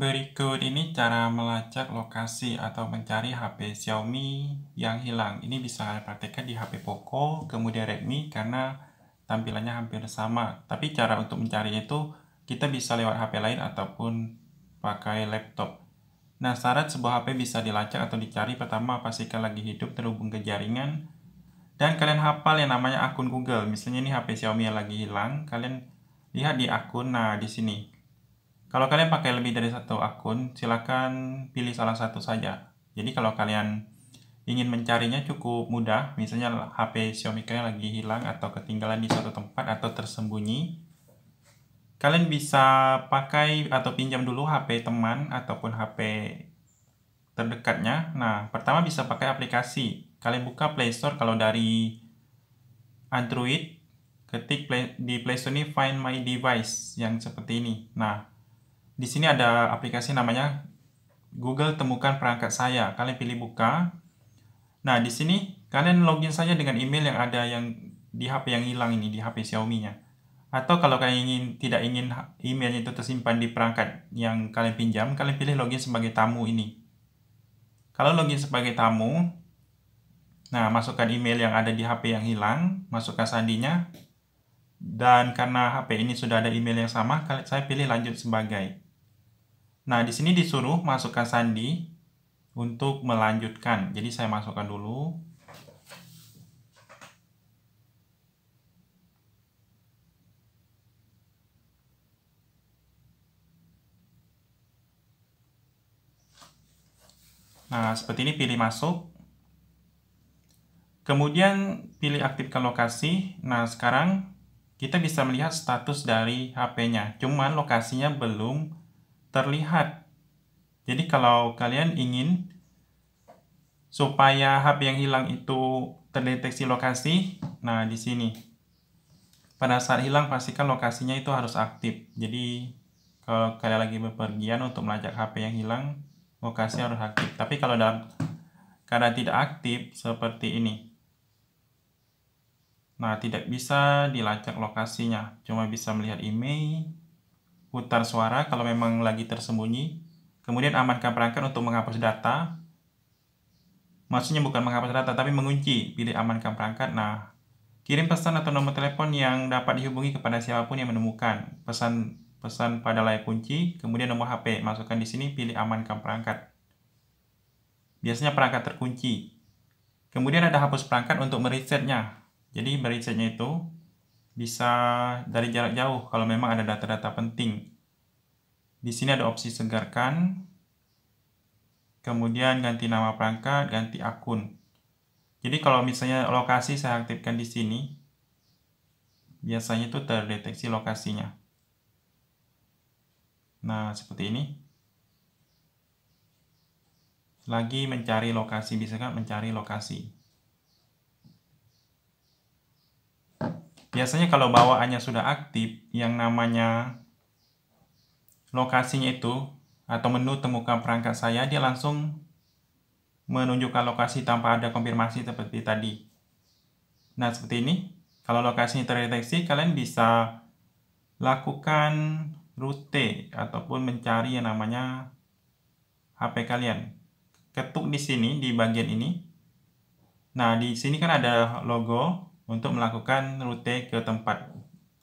Berikut ini cara melacak lokasi atau mencari HP Xiaomi yang hilang. Ini bisa praktekkan di HP Poco, kemudian Redmi karena tampilannya hampir sama. Tapi cara untuk mencarinya itu kita bisa lewat HP lain ataupun pakai laptop. Nah, syarat sebuah HP bisa dilacak atau dicari pertama pastikan lagi hidup terhubung ke jaringan dan kalian hafal yang namanya akun Google. Misalnya ini HP Xiaomi yang lagi hilang, kalian lihat di akun nah di sini kalau kalian pakai lebih dari satu akun, silakan pilih salah satu saja. Jadi kalau kalian ingin mencarinya cukup mudah, misalnya HP Xiaomi kalian lagi hilang atau ketinggalan di suatu tempat atau tersembunyi, kalian bisa pakai atau pinjam dulu HP teman ataupun HP terdekatnya. Nah, pertama bisa pakai aplikasi. Kalian buka Play Store kalau dari Android, ketik play, di Play Store ini Find My Device yang seperti ini. Nah, di sini ada aplikasi namanya Google Temukan Perangkat Saya. Kalian pilih buka. Nah, di sini kalian login saja dengan email yang ada yang di HP yang hilang ini, di HP Xiaomi-nya. Atau kalau kalian ingin tidak ingin emailnya itu tersimpan di perangkat yang kalian pinjam, kalian pilih login sebagai tamu ini. Kalau login sebagai tamu, nah masukkan email yang ada di HP yang hilang, masukkan sandinya, dan karena HP ini sudah ada email yang sama, saya pilih lanjut sebagai. Nah, di sini disuruh masukkan sandi untuk melanjutkan. Jadi saya masukkan dulu. Nah, seperti ini pilih masuk. Kemudian pilih aktifkan lokasi. Nah, sekarang kita bisa melihat status dari HP-nya. Cuman lokasinya belum terlihat. Jadi kalau kalian ingin supaya hp yang hilang itu terdeteksi lokasi, nah di sini. Pada saat hilang pastikan lokasinya itu harus aktif. Jadi kalau kalian lagi bepergian untuk melacak HP yang hilang, lokasi harus aktif. Tapi kalau dalam keadaan tidak aktif seperti ini. Nah, tidak bisa dilacak lokasinya, cuma bisa melihat email, putar suara kalau memang lagi tersembunyi. Kemudian amankan perangkat untuk menghapus data. Maksudnya bukan menghapus data, tapi mengunci. Pilih amankan perangkat. Nah, kirim pesan atau nomor telepon yang dapat dihubungi kepada siapapun yang menemukan pesan pesan pada layar kunci, kemudian nomor HP. Masukkan di sini, pilih amankan perangkat. Biasanya perangkat terkunci. Kemudian ada hapus perangkat untuk meresetnya. Jadi meresetnya itu bisa dari jarak jauh kalau memang ada data-data penting. Di sini ada opsi segarkan, kemudian ganti nama perangkat, ganti akun. Jadi kalau misalnya lokasi saya aktifkan di sini, biasanya itu terdeteksi lokasinya. Nah, seperti ini. Lagi mencari lokasi, bisa kan mencari lokasi. biasanya kalau bawaannya sudah aktif, yang namanya lokasinya itu atau menu temukan perangkat saya, dia langsung menunjukkan lokasi tanpa ada konfirmasi seperti tadi. Nah, seperti ini. Kalau lokasinya terdeteksi, kalian bisa lakukan rute ataupun mencari yang namanya HP kalian. Ketuk di sini, di bagian ini. Nah, di sini kan ada logo untuk melakukan rute ke tempat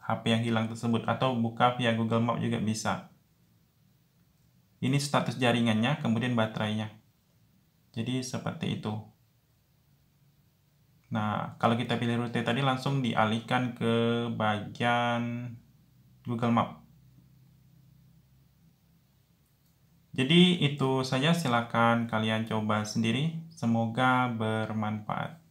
HP yang hilang tersebut atau buka via Google Map juga bisa. Ini status jaringannya, kemudian baterainya. Jadi seperti itu. Nah, kalau kita pilih rute tadi langsung dialihkan ke bagian Google Map. Jadi itu saja silakan kalian coba sendiri. Semoga bermanfaat.